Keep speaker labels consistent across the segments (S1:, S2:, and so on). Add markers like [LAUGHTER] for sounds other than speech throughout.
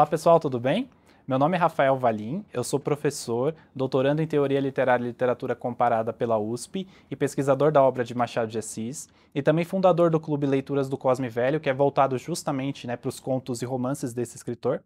S1: Olá pessoal, tudo bem? Meu nome é Rafael Valim, eu sou professor, doutorando em Teoria Literária e Literatura Comparada pela USP e pesquisador da obra de Machado de Assis, e também fundador do Clube Leituras do Cosme Velho, que é voltado justamente né, para os contos e romances desse escritor.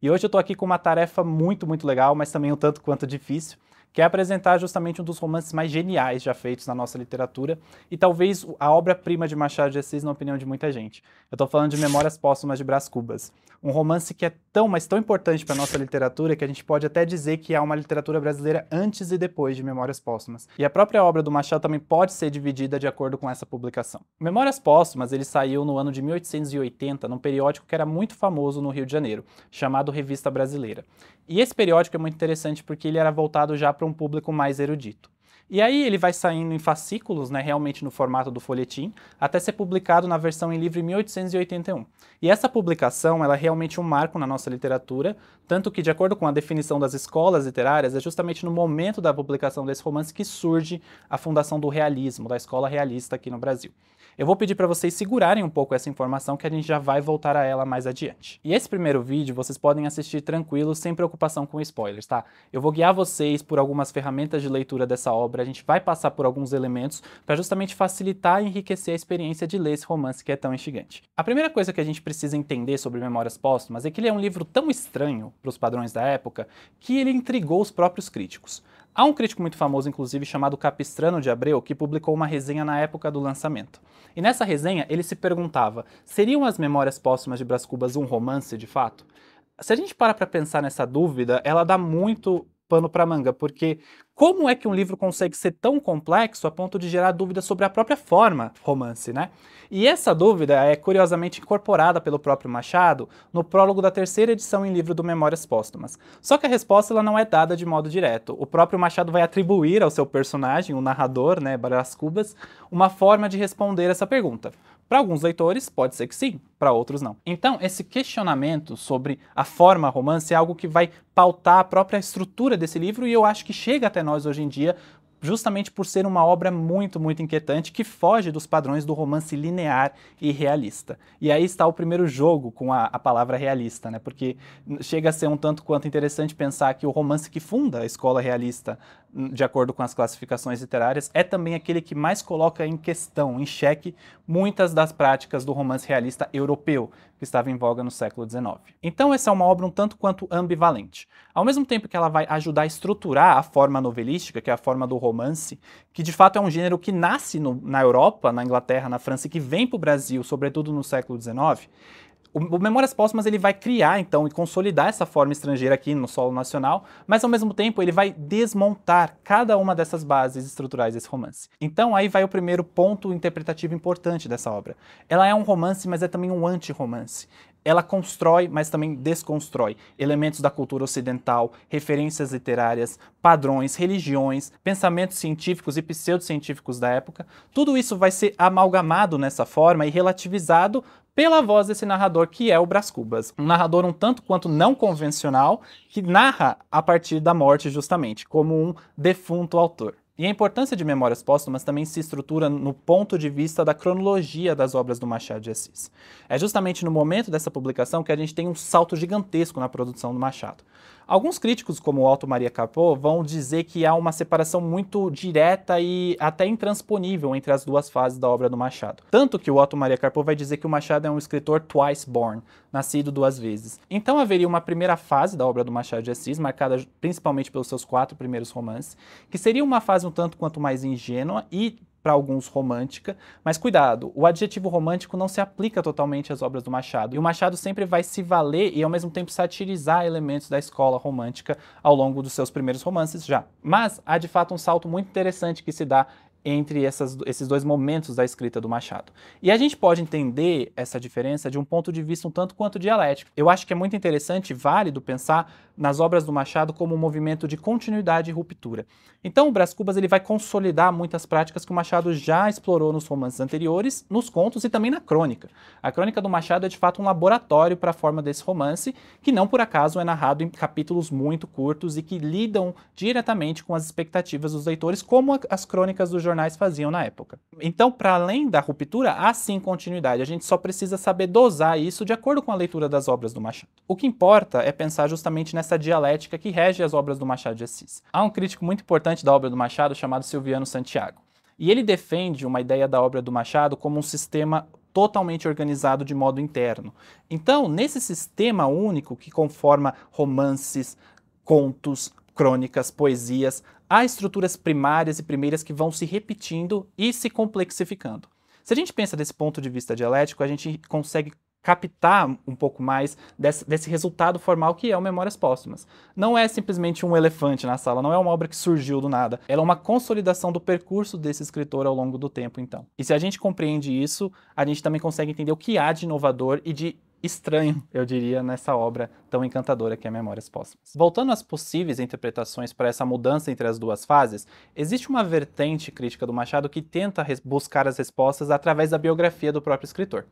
S1: E hoje eu estou aqui com uma tarefa muito, muito legal, mas também um tanto quanto difícil, que é apresentar justamente um dos romances mais geniais já feitos na nossa literatura e talvez a obra-prima de Machado de Assis, na opinião de muita gente. Eu estou falando de Memórias Póstumas de Brás Cubas, um romance que é tão, mas tão importante para nossa literatura que a gente pode até dizer que há é uma literatura brasileira antes e depois de Memórias Póstumas. E a própria obra do Machado também pode ser dividida de acordo com essa publicação. Memórias Póstumas, ele saiu no ano de 1880 num periódico que era muito famoso no Rio de Janeiro, chamado Revista Brasileira. E esse periódico é muito interessante porque ele era voltado já para um público mais erudito. E aí ele vai saindo em fascículos, né, realmente no formato do folhetim, até ser publicado na versão em livro em 1881. E essa publicação ela é realmente um marco na nossa literatura, tanto que, de acordo com a definição das escolas literárias, é justamente no momento da publicação desse romance que surge a fundação do realismo, da escola realista aqui no Brasil. Eu vou pedir para vocês segurarem um pouco essa informação que a gente já vai voltar a ela mais adiante. E esse primeiro vídeo vocês podem assistir tranquilo, sem preocupação com spoilers, tá? Eu vou guiar vocês por algumas ferramentas de leitura dessa obra, a gente vai passar por alguns elementos para justamente facilitar e enriquecer a experiência de ler esse romance que é tão instigante. A primeira coisa que a gente precisa entender sobre Memórias Póstumas é que ele é um livro tão estranho para os padrões da época que ele intrigou os próprios críticos. Há um crítico muito famoso, inclusive, chamado Capistrano de Abreu, que publicou uma resenha na época do lançamento. E nessa resenha ele se perguntava: seriam as Memórias Póstumas de Brás Cubas um romance de fato? Se a gente para para pensar nessa dúvida, ela dá muito pano para manga, porque como é que um livro consegue ser tão complexo a ponto de gerar dúvidas sobre a própria forma romance, né? E essa dúvida é curiosamente incorporada pelo próprio Machado no prólogo da terceira edição em livro do Memórias Póstumas. Só que a resposta ela não é dada de modo direto. O próprio Machado vai atribuir ao seu personagem, o narrador, né, Brás Cubas, uma forma de responder essa pergunta. Para alguns leitores, pode ser que sim, para outros não. Então, esse questionamento sobre a forma romance é algo que vai pautar a própria estrutura desse livro e eu acho que chega até nós hoje em dia, justamente por ser uma obra muito, muito inquietante que foge dos padrões do romance linear e realista. E aí está o primeiro jogo com a, a, palavra realista, né? Porque chega a ser um tanto quanto interessante pensar que o romance que funda a escola realista de acordo com as classificações literárias, é também aquele que mais coloca em questão, em xeque, muitas das práticas do romance realista europeu, que estava em voga no século XIX. Então, essa é uma obra um tanto quanto ambivalente. Ao mesmo tempo que ela vai ajudar a estruturar a forma novelística, que é a forma do romance, que de fato é um gênero que nasce no, na Europa, na Inglaterra, na França, e que vem para o Brasil, sobretudo no século XIX, o, Memórias Póstumas ele vai criar, então, e consolidar essa forma estrangeira aqui no solo nacional, mas ao mesmo tempo ele vai desmontar cada uma dessas bases estruturais desse romance. Então aí vai o primeiro ponto interpretativo importante dessa obra. Ela é um romance, mas é também um anti-romance ela constrói, mas também desconstrói elementos da cultura ocidental, referências literárias, padrões, religiões, pensamentos científicos e pseudocientíficos da época. Tudo isso vai ser amalgamado nessa forma e relativizado pela voz desse narrador que é o Brás Cubas. Um narrador um tanto quanto não convencional que narra a partir da morte justamente, como um defunto autor. E a importância de Memórias Póstumas também se estrutura no ponto de vista da cronologia das obras do Machado de Assis. É justamente no momento dessa publicação que a gente tem um salto gigantesco na produção do Machado. Alguns críticos, como o Alto Maria Capô, vão dizer que há uma separação muito direta e até intransponível entre as duas fases da obra do Machado. Tanto que o Otto Maria Capô vai dizer que o Machado é um escritor twice born, nascido duas vezes. Então haveria uma primeira fase da obra do Machado de Assis, marcada principalmente pelos seus quatro primeiros romances, que seria uma fase um tanto quanto mais ingênua e para alguns romântica, mas cuidado, o adjetivo romântico não se aplica totalmente às obras do Machado, e o Machado sempre vai se valer e ao mesmo tempo satirizar elementos da escola romântica ao longo dos seus primeiros romances já. Mas há de fato um salto muito interessante que se dá entre essas, esses dois momentos da escrita do Machado. E a gente pode entender essa diferença de um ponto de vista um tanto quanto dialético. Eu acho que é muito interessante e válido pensar nas obras do Machado como um movimento de continuidade e ruptura. Então, o Brás Cubas ele vai consolidar muitas práticas que o Machado já explorou nos romances anteriores, nos contos e também na crônica. A crônica do Machado é de fato um laboratório para a forma desse romance, que não por acaso é narrado em capítulos muito curtos e que lidam diretamente com as expectativas dos leitores, como as crônicas do jornal jornais faziam na época. Então, para além da ruptura, há sim continuidade. A gente só precisa saber dosar isso de acordo com a leitura das obras do Machado. O que importa é pensar justamente nessa dialética que rege as obras do Machado de Assis. Há um crítico muito importante da obra do Machado chamado Silviano Santiago. E ele defende uma ideia da obra do Machado como um sistema totalmente organizado de modo interno. Então, nesse sistema único que conforma romances, contos, crônicas, poesias, há estruturas primárias e primeiras que vão se repetindo e se complexificando. Se a gente pensa desse ponto de vista dialético, a gente consegue captar um pouco mais desse, desse, resultado formal que é o Memórias Póstumas. Não é simplesmente um elefante na sala, não é uma obra que surgiu do nada. Ela é uma consolidação do percurso desse escritor ao longo do tempo, então. E se a gente compreende isso, a gente também consegue entender o que há de inovador e de estranho, eu diria, nessa obra tão encantadora que é Memórias Póstumas. Voltando às possíveis interpretações para essa mudança entre as duas fases, existe uma vertente crítica do Machado que tenta buscar as respostas através da biografia do próprio escritor.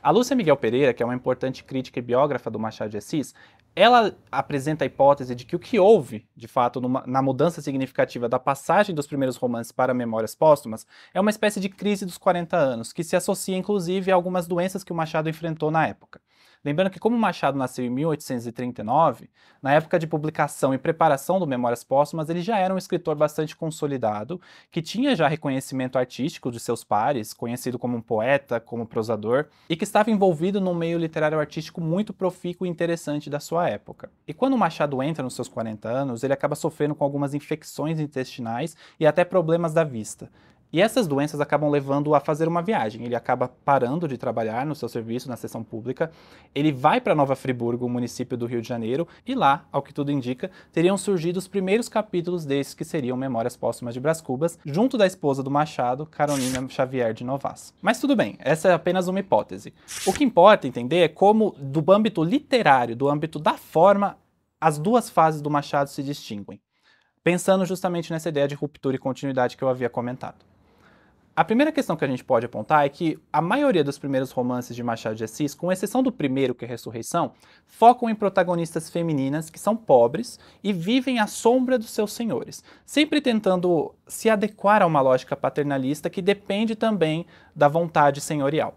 S1: A Lúcia Miguel Pereira, que é uma importante crítica e biógrafa do Machado de Assis, ela apresenta a hipótese de que o que houve, de fato, numa, na mudança significativa da passagem dos primeiros romances para memórias póstumas, é uma espécie de crise dos 40 anos, que se associa inclusive a algumas doenças que o Machado enfrentou na época. Lembrando que, como Machado nasceu em 1839, na época de publicação e preparação do Memórias Póstumas, ele já era um escritor bastante consolidado, que tinha já reconhecimento artístico de seus pares, conhecido como um poeta, como prosador, e que estava envolvido num meio literário artístico muito profícuo e interessante da sua época. E quando Machado entra nos seus 40 anos, ele acaba sofrendo com algumas infecções intestinais e até problemas da vista. E essas doenças acabam levando a fazer uma viagem. Ele acaba parando de trabalhar no seu serviço, na seção pública. Ele vai para Nova Friburgo, município do Rio de Janeiro, e lá, ao que tudo indica, teriam surgido os primeiros capítulos desses que seriam Memórias Póstumas de Brás Cubas, junto da esposa do Machado, Carolina Xavier de Novas. Mas tudo bem, essa é apenas uma hipótese. O que importa entender é como, do âmbito literário, do âmbito da forma, as duas fases do Machado se distinguem. Pensando justamente nessa ideia de ruptura e continuidade que eu havia comentado. A primeira questão que a gente pode apontar é que a maioria dos primeiros romances de Machado de Assis, com exceção do primeiro, que é Ressurreição, focam em protagonistas femininas que são pobres e vivem à sombra dos seus senhores, sempre tentando se adequar a uma lógica paternalista que depende também da vontade senhorial.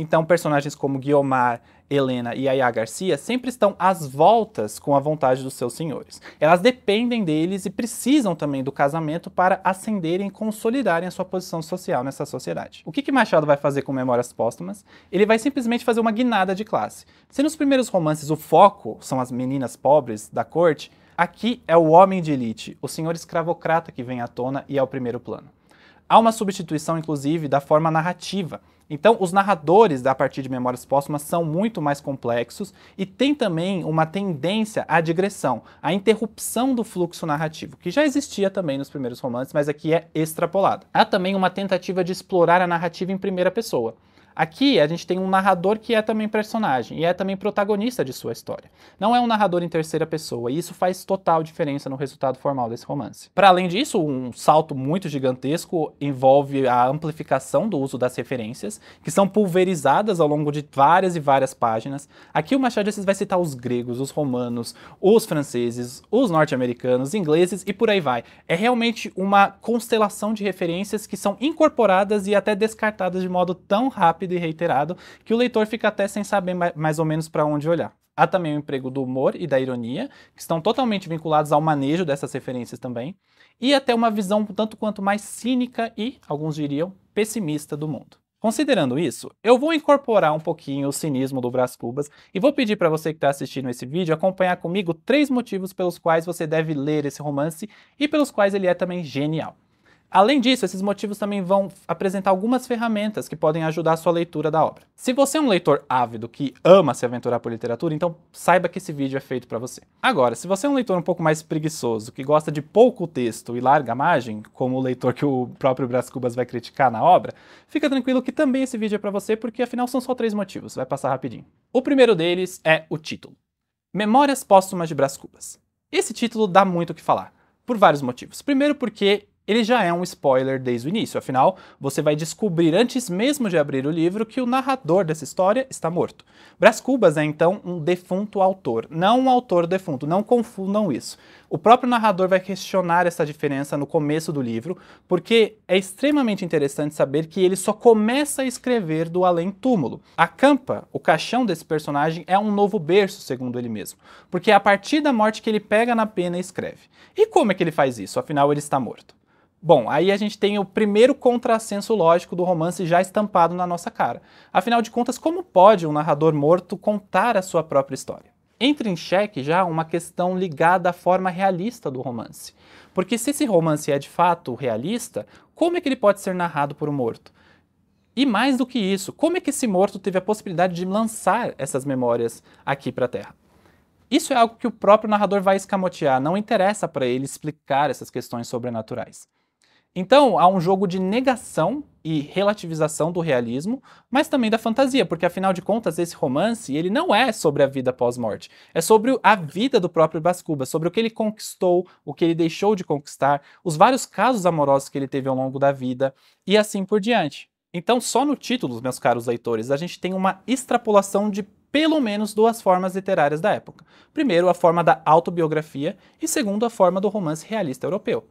S1: Então, personagens como Guiomar, Helena e Aya Garcia sempre estão às voltas com a vontade dos seus senhores. Elas dependem deles e precisam também do casamento para ascenderem e consolidarem a sua posição social nessa sociedade. O que, que Machado vai fazer com Memórias Póstumas? Ele vai simplesmente fazer uma guinada de classe. Se nos primeiros romances o foco são as meninas pobres da corte, aqui é o homem de elite, o senhor escravocrata que vem à tona e é o primeiro plano. Há uma substituição, inclusive, da forma narrativa. Então, os narradores da partir de Memórias Póstumas são muito mais complexos e tem também uma tendência à digressão, à interrupção do fluxo narrativo, que já existia também nos primeiros romances, mas aqui é extrapolada. Há também uma tentativa de explorar a narrativa em primeira pessoa. Aqui a gente tem um narrador que é também personagem e é também protagonista de sua história. Não é um narrador em terceira pessoa, e isso faz total diferença no resultado formal desse romance. Para além disso, um salto muito gigantesco envolve a amplificação do uso das referências, que são pulverizadas ao longo de várias e várias páginas. Aqui o Machado de Assis vai citar os gregos, os romanos, os franceses, os norte-americanos, ingleses e por aí vai. É realmente uma constelação de referências que são incorporadas e até descartadas de modo tão rápido rápido e reiterado que o leitor fica até sem saber mais ou menos para onde olhar. Há também o emprego do humor e da ironia, que estão totalmente vinculados ao manejo dessas referências também, e até uma visão tanto quanto mais cínica e, alguns diriam, pessimista do mundo. Considerando isso, eu vou incorporar um pouquinho o cinismo do Brás Cubas e vou pedir para você que está assistindo esse vídeo acompanhar comigo três motivos pelos quais você deve ler esse romance e pelos quais ele é também genial. Além disso, esses motivos também vão apresentar algumas ferramentas que podem ajudar a sua leitura da obra. Se você é um leitor ávido que ama se aventurar por literatura, então saiba que esse vídeo é feito para você. Agora, se você é um leitor um pouco mais preguiçoso, que gosta de pouco texto e larga margem, como o leitor que o próprio Brás Cubas vai criticar na obra, fica tranquilo que também esse vídeo é para você, porque afinal são só três motivos, vai passar rapidinho. O primeiro deles é o título. Memórias Póstumas de Brás Cubas. Esse título dá muito o que falar, por vários motivos. Primeiro porque ele já é um spoiler desde o início. Afinal, você vai descobrir antes mesmo de abrir o livro que o narrador dessa história está morto. Brás Cubas é então um defunto autor, não um autor defunto, não confundam isso. O próprio narrador vai questionar essa diferença no começo do livro, porque é extremamente interessante saber que ele só começa a escrever do além-túmulo. A campa, o caixão desse personagem, é um novo berço, segundo ele mesmo, porque é a partir da morte que ele pega na pena e escreve. E como é que ele faz isso? Afinal, ele está morto. Bom, aí a gente tem o primeiro contrassenso lógico do romance já estampado na nossa cara. Afinal de contas, como pode um narrador morto contar a sua própria história? Entra em xeque já uma questão ligada à forma realista do romance. Porque se esse romance é de fato realista, como é que ele pode ser narrado por um morto? E mais do que isso, como é que esse morto teve a possibilidade de lançar essas memórias aqui para a Terra? Isso é algo que o próprio narrador vai escamotear, não interessa para ele explicar essas questões sobrenaturais. Então, há um jogo de negação e relativização do realismo, mas também da fantasia, porque afinal de contas esse romance, ele não é sobre a vida pós-morte, é sobre a vida do próprio Bascuba, sobre o que ele conquistou, o que ele deixou de conquistar, os vários casos amorosos que ele teve ao longo da vida e assim por diante. Então, só no título, meus caros leitores, a gente tem uma extrapolação de pelo menos duas formas literárias da época. Primeiro, a forma da autobiografia e segundo, a forma do romance realista europeu.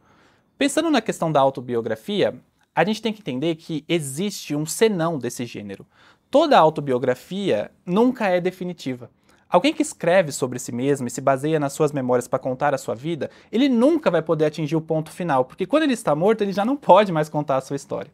S1: Pensando na questão da autobiografia, a gente tem que entender que existe um senão desse gênero. Toda autobiografia nunca é definitiva. Alguém que escreve sobre si mesmo e se baseia nas suas memórias para contar a sua vida, ele nunca vai poder atingir o ponto final, porque quando ele está morto, ele já não pode mais contar a sua história.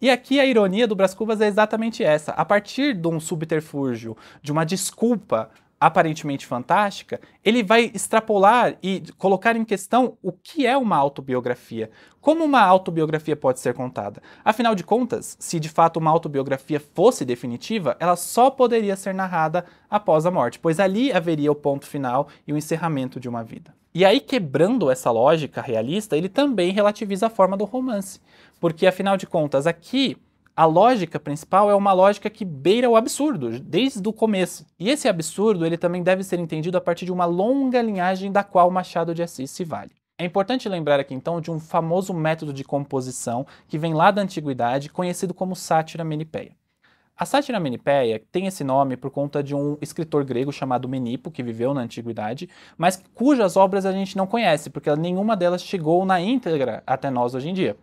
S1: E aqui a ironia do Brás Cubas é exatamente essa. A partir de um subterfúgio, de uma desculpa aparentemente fantástica, ele vai extrapolar e colocar em questão o que é uma autobiografia. Como uma autobiografia pode ser contada? Afinal de contas, se de fato uma autobiografia fosse definitiva, ela só poderia ser narrada após a morte, pois ali haveria o ponto final e o encerramento de uma vida. E aí, quebrando essa lógica realista, ele também relativiza a forma do romance, porque afinal de contas, aqui a lógica principal é uma lógica que beira o absurdo, desde o começo. E esse absurdo ele também deve ser entendido a partir de uma longa linhagem da qual Machado de Assis se vale. É importante lembrar aqui então de um famoso método de composição que vem lá da antiguidade, conhecido como sátira menipeia. A sátira menipeia tem esse nome por conta de um escritor grego chamado Menipo, que viveu na antiguidade, mas cujas obras a gente não conhece, porque nenhuma delas chegou na íntegra até nós hoje em dia.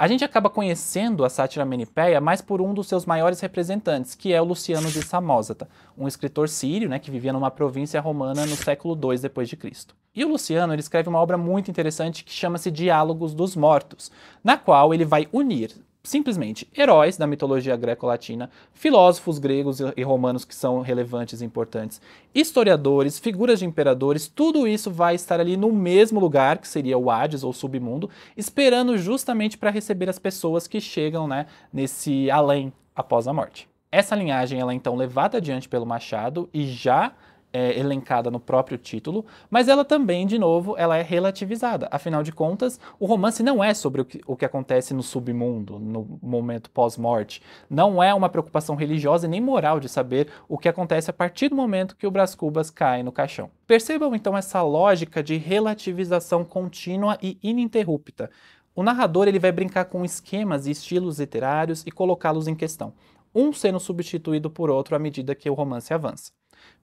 S1: A gente acaba conhecendo a sátira menipéia mais por um dos seus maiores representantes, que é o Luciano de Samosata, um escritor sírio né, que vivia numa província romana no século II d.C. E o Luciano ele escreve uma obra muito interessante que chama-se Diálogos dos Mortos, na qual ele vai unir simplesmente heróis da mitologia greco-latina, filósofos gregos e romanos que são relevantes e importantes, historiadores, figuras de imperadores, tudo isso vai estar ali no mesmo lugar, que seria o Hades ou submundo, esperando justamente para receber as pessoas que chegam né, nesse além após a morte. Essa linhagem ela é então levada adiante pelo Machado e já é, elencada no próprio título, mas ela também, de novo, ela é relativizada. Afinal de contas, o romance não é sobre o que, o que acontece no submundo, no momento pós-morte. Não é uma preocupação religiosa e nem moral de saber o que acontece a partir do momento que o Brás Cubas cai no caixão. Percebam então essa lógica de relativização contínua e ininterrupta. O narrador ele vai brincar com esquemas e estilos literários e colocá-los em questão, um sendo substituído por outro à medida que o romance avança.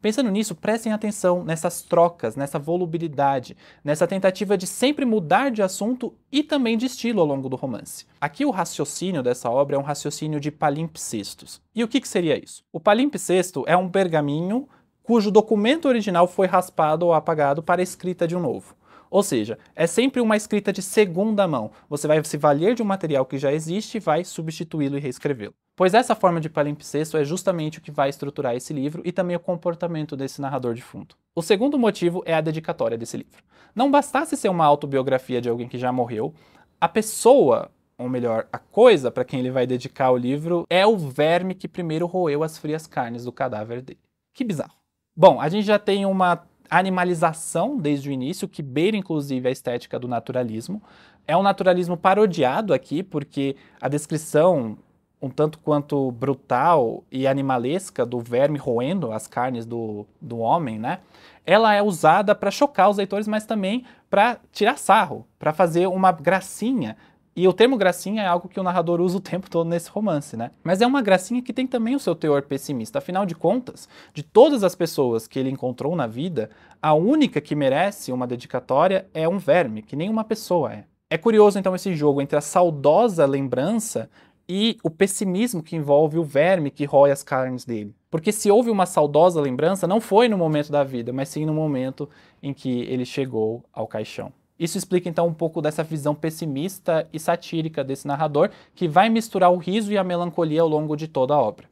S1: Pensando nisso, prestem atenção nessas trocas, nessa volubilidade, nessa tentativa de sempre mudar de assunto e também de estilo ao longo do romance. Aqui o raciocínio dessa obra é um raciocínio de palimpsestos. E o que, que seria isso? O palimpsesto é um pergaminho cujo documento original foi raspado ou apagado para a escrita de um novo. Ou seja, é sempre uma escrita de segunda mão. Você vai se valer de um material que já existe e vai substituí-lo e reescrevê-lo. Pois essa forma de palimpsesto é justamente o que vai estruturar esse livro e também o comportamento desse narrador de fundo O segundo motivo é a dedicatória desse livro. Não bastasse ser uma autobiografia de alguém que já morreu, a pessoa, ou melhor, a coisa para quem ele vai dedicar o livro é o verme que primeiro roeu as frias carnes do cadáver dele. Que bizarro. Bom, a gente já tem uma animalização desde o início, que beira inclusive a estética do naturalismo. É um naturalismo parodiado aqui, porque a descrição um tanto quanto brutal e animalesca do verme roendo as carnes do, do homem, né? Ela é usada para chocar os leitores, mas também para tirar sarro, para fazer uma gracinha e o termo gracinha é algo que o narrador usa o tempo todo nesse romance, né? Mas é uma gracinha que tem também o seu teor pessimista. Afinal de contas, de todas as pessoas que ele encontrou na vida, a única que merece uma dedicatória é um verme, que nenhuma pessoa é. É curioso então esse jogo entre a saudosa lembrança e o pessimismo que envolve o verme que rói as carnes dele. Porque se houve uma saudosa lembrança, não foi no momento da vida, mas sim no momento em que ele chegou ao caixão. Isso explica então um pouco dessa visão pessimista e satírica desse narrador, que vai misturar o riso e a melancolia ao longo de toda a obra.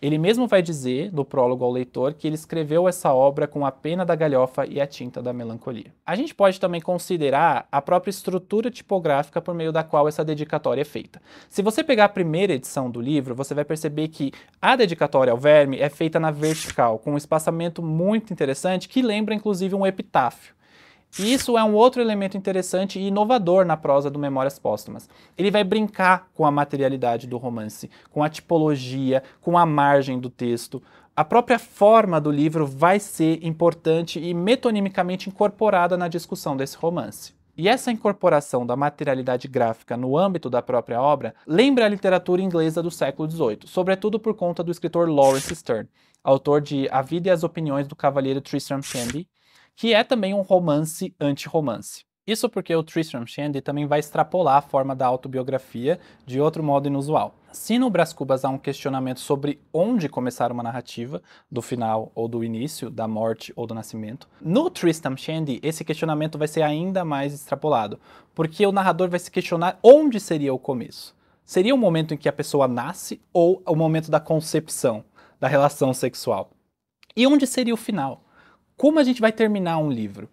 S1: Ele mesmo vai dizer, no prólogo ao leitor, que ele escreveu essa obra com a pena da galhofa e a tinta da melancolia. A gente pode também considerar a própria estrutura tipográfica por meio da qual essa dedicatória é feita. Se você pegar a primeira edição do livro, você vai perceber que a dedicatória ao verme é feita na vertical, com um espaçamento muito interessante que lembra inclusive um epitáfio. E isso é um outro elemento interessante e inovador na prosa do Memórias Póstumas. Ele vai brincar com a materialidade do romance, com a tipologia, com a margem do texto. A própria forma do livro vai ser importante e metonimicamente incorporada na discussão desse romance. E essa incorporação da materialidade gráfica no âmbito da própria obra lembra a literatura inglesa do século XVIII, sobretudo por conta do escritor Lawrence Stern, autor de A Vida e as Opiniões do Cavaleiro Tristram Shandy que é também um romance anti-romance. Isso porque o Tristram Shandy também vai extrapolar a forma da autobiografia de outro modo inusual. Se no Brás Cubas há um questionamento sobre onde começar uma narrativa, do final ou do início, da morte ou do nascimento, no Tristram Shandy esse questionamento vai ser ainda mais extrapolado, porque o narrador vai se questionar onde seria o começo. Seria o momento em que a pessoa nasce ou o momento da concepção, da relação sexual? E onde seria o final? como a gente vai terminar um livro.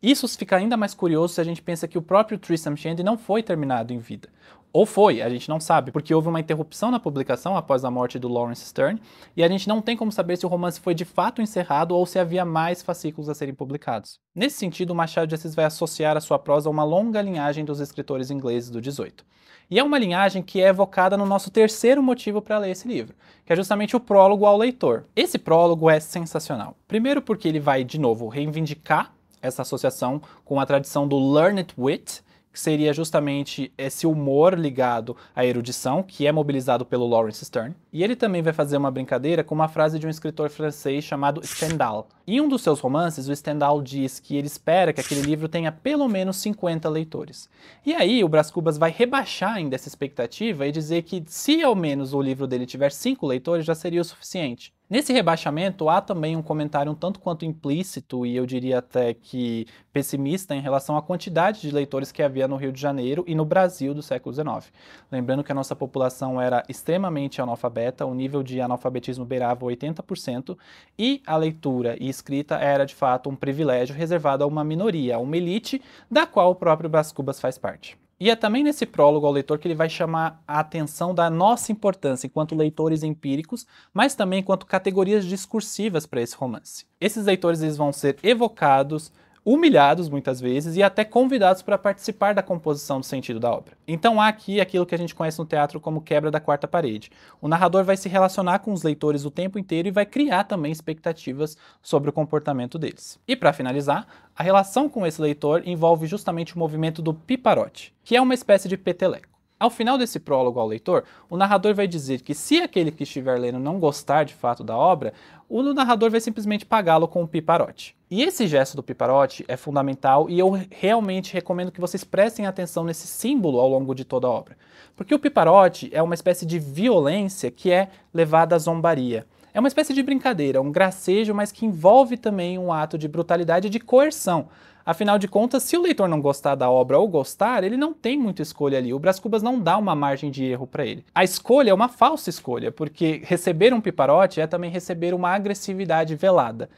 S1: Isso fica ainda mais curioso se a gente pensa que o próprio Tristram Shandy não foi terminado em vida. Ou foi, a gente não sabe, porque houve uma interrupção na publicação após a morte do Lawrence Stern, e a gente não tem como saber se o romance foi de fato encerrado ou se havia mais fascículos a serem publicados. Nesse sentido, Machado de Assis vai associar a sua prosa a uma longa linhagem dos escritores ingleses do 18. E é uma linhagem que é evocada no nosso terceiro motivo para ler esse livro, que é justamente o prólogo ao leitor. Esse prólogo é sensacional. Primeiro porque ele vai, de novo, reivindicar essa associação com a tradição do learned wit, que seria justamente esse humor ligado à erudição, que é mobilizado pelo Lawrence Stern. E ele também vai fazer uma brincadeira com uma frase de um escritor francês chamado Stendhal. Em um dos seus romances, o Stendhal diz que ele espera que aquele livro tenha pelo menos 50 leitores. E aí o Brás Cubas vai rebaixar ainda essa expectativa e dizer que se ao menos o livro dele tiver 5 leitores já seria o suficiente. Nesse rebaixamento, há também um comentário um tanto quanto implícito, e eu diria até que pessimista, em relação à quantidade de leitores que havia no Rio de Janeiro e no Brasil do século XIX. Lembrando que a nossa população era extremamente analfabeta, o nível de analfabetismo beirava 80%, e a leitura e escrita era de fato um privilégio reservado a uma minoria, a uma elite, da qual o próprio Brás Cubas faz parte. E é também nesse prólogo ao leitor que ele vai chamar a atenção da nossa importância enquanto leitores empíricos, mas também enquanto categorias discursivas para esse romance. Esses leitores eles vão ser evocados, humilhados muitas vezes e até convidados para participar da composição do sentido da obra. Então há aqui aquilo que a gente conhece no teatro como quebra da quarta parede. O narrador vai se relacionar com os leitores o tempo inteiro e vai criar também expectativas sobre o comportamento deles. E para finalizar, a relação com esse leitor envolve justamente o movimento do piparote, que é uma espécie de peteleco. Ao final desse prólogo ao leitor, o narrador vai dizer que se aquele que estiver lendo não gostar de fato da obra, o narrador vai simplesmente pagá-lo com um piparote. E esse gesto do piparote é fundamental e eu realmente recomendo que vocês prestem atenção nesse símbolo ao longo de toda a obra. Porque o piparote é uma espécie de violência que é levada à zombaria. É uma espécie de brincadeira, um gracejo, mas que envolve também um ato de brutalidade e de coerção. Afinal de contas, se o leitor não gostar da obra ou gostar, ele não tem muita escolha ali. O Brás Cubas não dá uma margem de erro para ele. A escolha é uma falsa escolha, porque receber um piparote é também receber uma agressividade velada.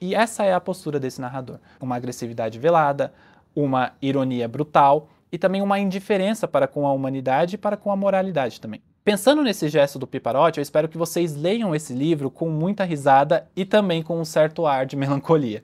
S1: E essa é a postura desse narrador: uma agressividade velada, uma ironia brutal e também uma indiferença para com a humanidade e para com a moralidade também. Pensando nesse gesto do Piparotti, eu espero que vocês leiam esse livro com muita risada e também com um certo ar de [LAUGHS] melancolia.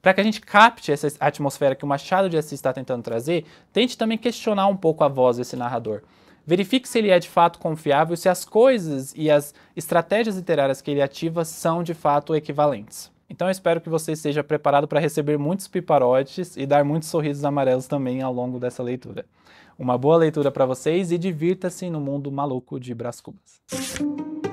S1: Para que a gente capte essa atmosfera que o Machado de Assis está tentando trazer, tente também questionar um pouco a voz desse narrador. Verifique se ele é de fato confiável, se as coisas e as estratégias literárias que ele ativa são de fato equivalentes. Então eu espero que você esteja preparado para receber muitos piparotes e dar muitos sorrisos amarelos também ao longo dessa leitura. Uma boa leitura para vocês e divirta-se no mundo maluco de Brás Cubas.